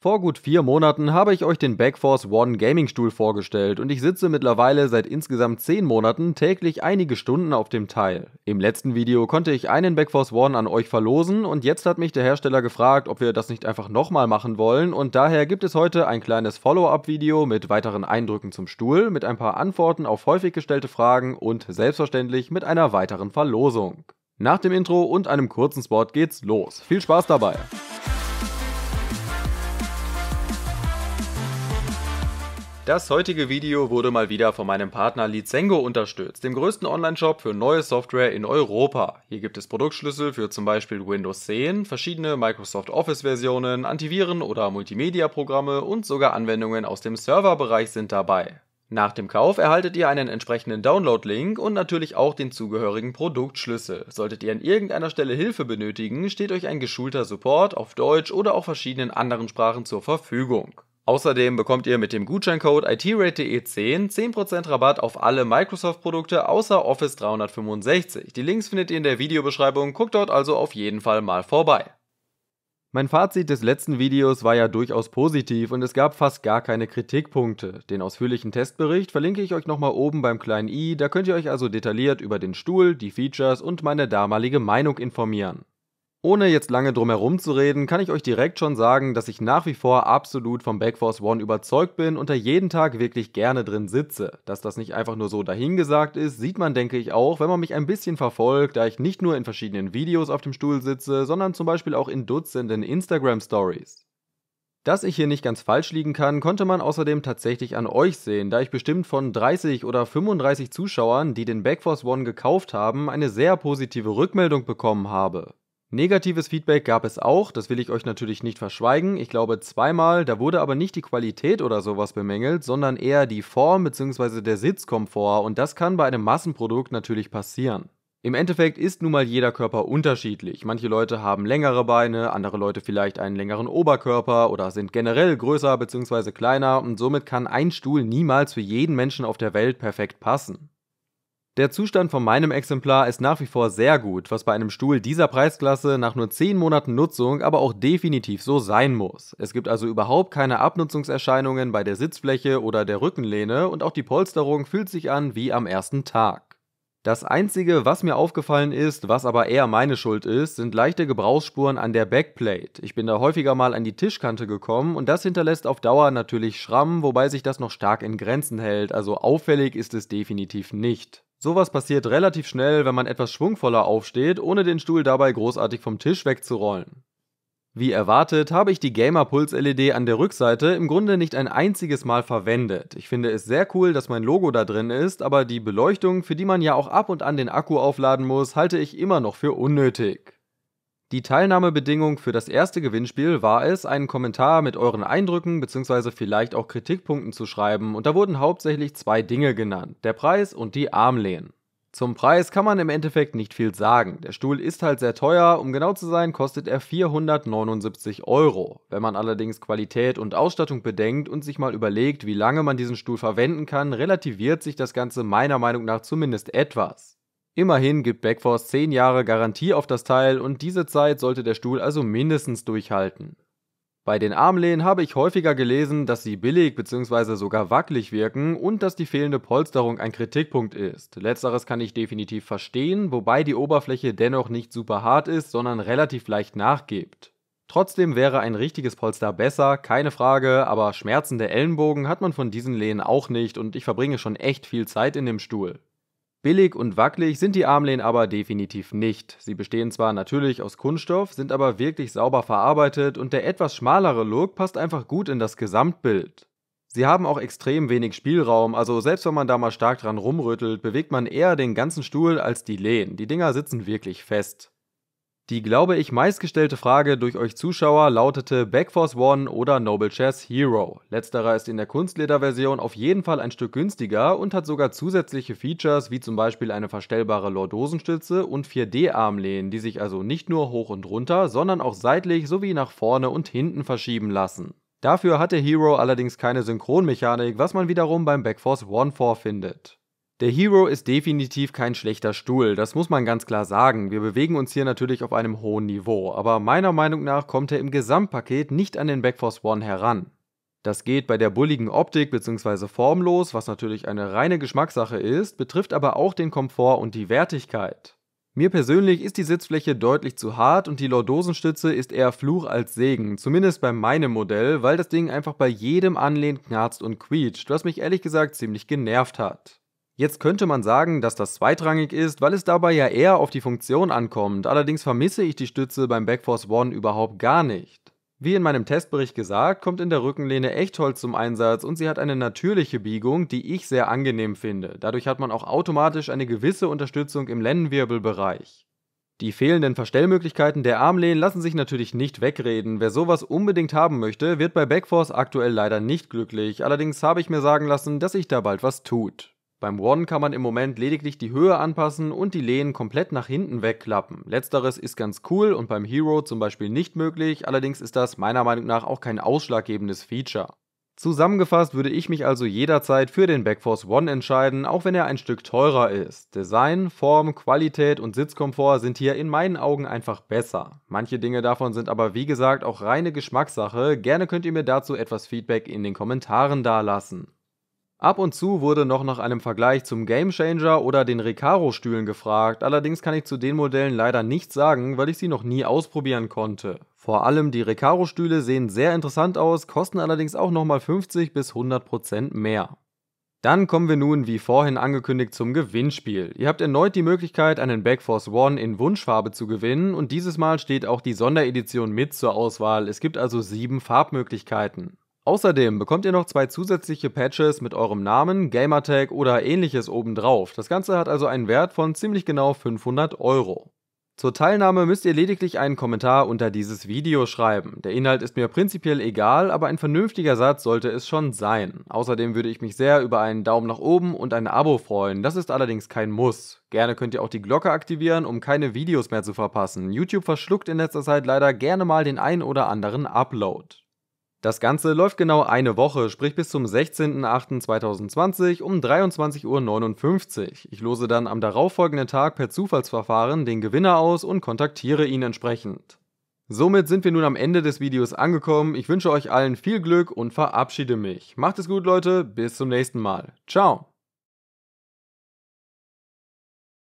Vor gut vier Monaten habe ich euch den Backforce One Gaming Stuhl vorgestellt und ich sitze mittlerweile seit insgesamt zehn Monaten täglich einige Stunden auf dem Teil. Im letzten Video konnte ich einen Backforce One an euch verlosen und jetzt hat mich der Hersteller gefragt, ob wir das nicht einfach nochmal machen wollen und daher gibt es heute ein kleines Follow-up-Video mit weiteren Eindrücken zum Stuhl, mit ein paar Antworten auf häufig gestellte Fragen und selbstverständlich mit einer weiteren Verlosung. Nach dem Intro und einem kurzen Spot geht's los. Viel Spaß dabei! Das heutige Video wurde mal wieder von meinem Partner Lizengo unterstützt, dem größten Online-Shop für neue Software in Europa. Hier gibt es Produktschlüssel für zum Beispiel Windows 10, verschiedene Microsoft Office-Versionen, Antiviren- oder Multimedia-Programme und sogar Anwendungen aus dem Serverbereich sind dabei. Nach dem Kauf erhaltet ihr einen entsprechenden Download-Link und natürlich auch den zugehörigen Produktschlüssel. Solltet ihr an irgendeiner Stelle Hilfe benötigen, steht euch ein geschulter Support auf Deutsch oder auch verschiedenen anderen Sprachen zur Verfügung. Außerdem bekommt ihr mit dem Gutscheincode itrate.de10 10% Rabatt auf alle Microsoft-Produkte außer Office 365. Die Links findet ihr in der Videobeschreibung, guckt dort also auf jeden Fall mal vorbei. Mein Fazit des letzten Videos war ja durchaus positiv und es gab fast gar keine Kritikpunkte. Den ausführlichen Testbericht verlinke ich euch nochmal oben beim kleinen i, da könnt ihr euch also detailliert über den Stuhl, die Features und meine damalige Meinung informieren. Ohne jetzt lange drum herum zu reden, kann ich euch direkt schon sagen, dass ich nach wie vor absolut vom Backforce One überzeugt bin und da jeden Tag wirklich gerne drin sitze. Dass das nicht einfach nur so dahingesagt ist, sieht man denke ich auch, wenn man mich ein bisschen verfolgt, da ich nicht nur in verschiedenen Videos auf dem Stuhl sitze, sondern zum Beispiel auch in Dutzenden Instagram Stories. Dass ich hier nicht ganz falsch liegen kann, konnte man außerdem tatsächlich an euch sehen, da ich bestimmt von 30 oder 35 Zuschauern, die den Backforce One gekauft haben, eine sehr positive Rückmeldung bekommen habe. Negatives Feedback gab es auch, das will ich euch natürlich nicht verschweigen. Ich glaube zweimal, da wurde aber nicht die Qualität oder sowas bemängelt, sondern eher die Form bzw. der Sitzkomfort und das kann bei einem Massenprodukt natürlich passieren. Im Endeffekt ist nun mal jeder Körper unterschiedlich. Manche Leute haben längere Beine, andere Leute vielleicht einen längeren Oberkörper oder sind generell größer bzw. kleiner und somit kann ein Stuhl niemals für jeden Menschen auf der Welt perfekt passen. Der Zustand von meinem Exemplar ist nach wie vor sehr gut, was bei einem Stuhl dieser Preisklasse nach nur 10 Monaten Nutzung aber auch definitiv so sein muss. Es gibt also überhaupt keine Abnutzungserscheinungen bei der Sitzfläche oder der Rückenlehne und auch die Polsterung fühlt sich an wie am ersten Tag. Das einzige, was mir aufgefallen ist, was aber eher meine Schuld ist, sind leichte Gebrauchsspuren an der Backplate. Ich bin da häufiger mal an die Tischkante gekommen und das hinterlässt auf Dauer natürlich Schrammen, wobei sich das noch stark in Grenzen hält, also auffällig ist es definitiv nicht. Sowas passiert relativ schnell, wenn man etwas schwungvoller aufsteht, ohne den Stuhl dabei großartig vom Tisch wegzurollen. Wie erwartet habe ich die Gamer Pulse LED an der Rückseite im Grunde nicht ein einziges Mal verwendet. Ich finde es sehr cool, dass mein Logo da drin ist, aber die Beleuchtung, für die man ja auch ab und an den Akku aufladen muss, halte ich immer noch für unnötig. Die Teilnahmebedingung für das erste Gewinnspiel war es, einen Kommentar mit euren Eindrücken bzw. vielleicht auch Kritikpunkten zu schreiben, und da wurden hauptsächlich zwei Dinge genannt, der Preis und die Armlehnen. Zum Preis kann man im Endeffekt nicht viel sagen. Der Stuhl ist halt sehr teuer, um genau zu sein, kostet er 479 Euro. Wenn man allerdings Qualität und Ausstattung bedenkt und sich mal überlegt, wie lange man diesen Stuhl verwenden kann, relativiert sich das Ganze meiner Meinung nach zumindest etwas. Immerhin gibt Backforce 10 Jahre Garantie auf das Teil und diese Zeit sollte der Stuhl also mindestens durchhalten. Bei den Armlehnen habe ich häufiger gelesen, dass sie billig bzw. sogar wackelig wirken und dass die fehlende Polsterung ein Kritikpunkt ist. Letzteres kann ich definitiv verstehen, wobei die Oberfläche dennoch nicht super hart ist, sondern relativ leicht nachgibt. Trotzdem wäre ein richtiges Polster besser, keine Frage, aber schmerzende Ellenbogen hat man von diesen Lehnen auch nicht und ich verbringe schon echt viel Zeit in dem Stuhl. Billig und wackelig sind die Armlehnen aber definitiv nicht. Sie bestehen zwar natürlich aus Kunststoff, sind aber wirklich sauber verarbeitet und der etwas schmalere Look passt einfach gut in das Gesamtbild. Sie haben auch extrem wenig Spielraum, also selbst wenn man da mal stark dran rumrüttelt, bewegt man eher den ganzen Stuhl als die Lehnen. Die Dinger sitzen wirklich fest. Die, glaube ich, meistgestellte Frage durch euch Zuschauer lautete Back Force One oder Noble Chess Hero. Letzterer ist in der Kunstlederversion auf jeden Fall ein Stück günstiger und hat sogar zusätzliche Features wie zum Beispiel eine verstellbare Lordosenstütze und 4D-Armlehnen, die sich also nicht nur hoch und runter, sondern auch seitlich sowie nach vorne und hinten verschieben lassen. Dafür hat der Hero allerdings keine Synchronmechanik, was man wiederum beim Back Force One vorfindet. Der Hero ist definitiv kein schlechter Stuhl, das muss man ganz klar sagen. Wir bewegen uns hier natürlich auf einem hohen Niveau, aber meiner Meinung nach kommt er im Gesamtpaket nicht an den Backforce One heran. Das geht bei der bulligen Optik bzw. formlos, was natürlich eine reine Geschmackssache ist, betrifft aber auch den Komfort und die Wertigkeit. Mir persönlich ist die Sitzfläche deutlich zu hart und die Lordosenstütze ist eher Fluch als Segen, zumindest bei meinem Modell, weil das Ding einfach bei jedem Anlehnen knarzt und quietscht, was mich ehrlich gesagt ziemlich genervt hat. Jetzt könnte man sagen, dass das zweitrangig ist, weil es dabei ja eher auf die Funktion ankommt, allerdings vermisse ich die Stütze beim Backforce One überhaupt gar nicht. Wie in meinem Testbericht gesagt, kommt in der Rückenlehne Echtholz zum Einsatz und sie hat eine natürliche Biegung, die ich sehr angenehm finde. Dadurch hat man auch automatisch eine gewisse Unterstützung im Lendenwirbelbereich. Die fehlenden Verstellmöglichkeiten der Armlehnen lassen sich natürlich nicht wegreden. Wer sowas unbedingt haben möchte, wird bei Backforce aktuell leider nicht glücklich. Allerdings habe ich mir sagen lassen, dass sich da bald was tut. Beim One kann man im Moment lediglich die Höhe anpassen und die Lehnen komplett nach hinten wegklappen. Letzteres ist ganz cool und beim Hero zum Beispiel nicht möglich, allerdings ist das meiner Meinung nach auch kein ausschlaggebendes Feature. Zusammengefasst würde ich mich also jederzeit für den Backforce One entscheiden, auch wenn er ein Stück teurer ist. Design, Form, Qualität und Sitzkomfort sind hier in meinen Augen einfach besser. Manche Dinge davon sind aber wie gesagt auch reine Geschmackssache, gerne könnt ihr mir dazu etwas Feedback in den Kommentaren dalassen. Ab und zu wurde noch nach einem Vergleich zum Game Changer oder den Recaro-Stühlen gefragt, allerdings kann ich zu den Modellen leider nichts sagen, weil ich sie noch nie ausprobieren konnte. Vor allem die Recaro-Stühle sehen sehr interessant aus, kosten allerdings auch nochmal 50 bis 100% mehr. Dann kommen wir nun, wie vorhin angekündigt, zum Gewinnspiel. Ihr habt erneut die Möglichkeit, einen Backforce One in Wunschfarbe zu gewinnen und dieses Mal steht auch die Sonderedition mit zur Auswahl. Es gibt also sieben Farbmöglichkeiten. Außerdem bekommt ihr noch zwei zusätzliche Patches mit eurem Namen, Gamertag oder ähnliches obendrauf. Das Ganze hat also einen Wert von ziemlich genau 500 Euro. Zur Teilnahme müsst ihr lediglich einen Kommentar unter dieses Video schreiben. Der Inhalt ist mir prinzipiell egal, aber ein vernünftiger Satz sollte es schon sein. Außerdem würde ich mich sehr über einen Daumen nach oben und ein Abo freuen, das ist allerdings kein Muss. Gerne könnt ihr auch die Glocke aktivieren, um keine Videos mehr zu verpassen. YouTube verschluckt in letzter Zeit leider gerne mal den ein oder anderen Upload. Das Ganze läuft genau eine Woche, sprich bis zum 16.08.2020 um 23.59 Uhr. Ich lose dann am darauffolgenden Tag per Zufallsverfahren den Gewinner aus und kontaktiere ihn entsprechend. Somit sind wir nun am Ende des Videos angekommen. Ich wünsche euch allen viel Glück und verabschiede mich. Macht es gut, Leute. Bis zum nächsten Mal. Ciao.